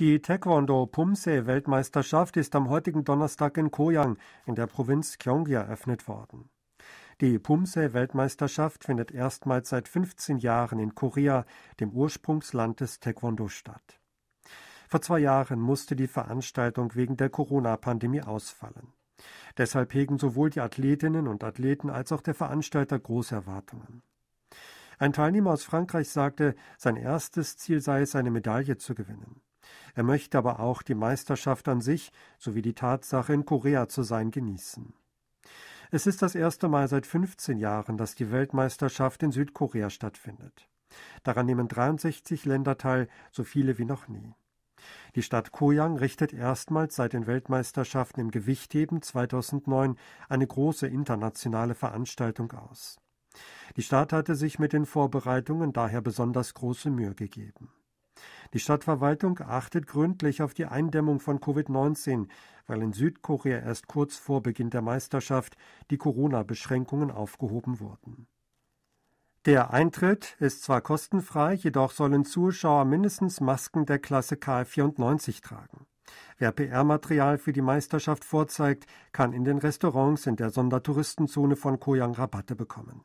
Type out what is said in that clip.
Die Taekwondo-Pumse-Weltmeisterschaft ist am heutigen Donnerstag in Koyang in der Provinz Gyeonggi eröffnet worden. Die Pumse-Weltmeisterschaft findet erstmals seit 15 Jahren in Korea, dem Ursprungsland des Taekwondo, statt. Vor zwei Jahren musste die Veranstaltung wegen der Corona-Pandemie ausfallen. Deshalb hegen sowohl die Athletinnen und Athleten als auch der Veranstalter große Erwartungen. Ein Teilnehmer aus Frankreich sagte, sein erstes Ziel sei es, eine Medaille zu gewinnen. Er möchte aber auch die Meisterschaft an sich sowie die Tatsache, in Korea zu sein, genießen. Es ist das erste Mal seit 15 Jahren, dass die Weltmeisterschaft in Südkorea stattfindet. Daran nehmen 63 Länder teil, so viele wie noch nie. Die Stadt Koyang richtet erstmals seit den Weltmeisterschaften im Gewichtheben 2009 eine große internationale Veranstaltung aus. Die Stadt hatte sich mit den Vorbereitungen daher besonders große Mühe gegeben. Die Stadtverwaltung achtet gründlich auf die Eindämmung von Covid-19, weil in Südkorea erst kurz vor Beginn der Meisterschaft die Corona-Beschränkungen aufgehoben wurden. Der Eintritt ist zwar kostenfrei, jedoch sollen Zuschauer mindestens Masken der Klasse K94 tragen. Wer PR-Material für die Meisterschaft vorzeigt, kann in den Restaurants in der Sondertouristenzone von Koyang Rabatte bekommen.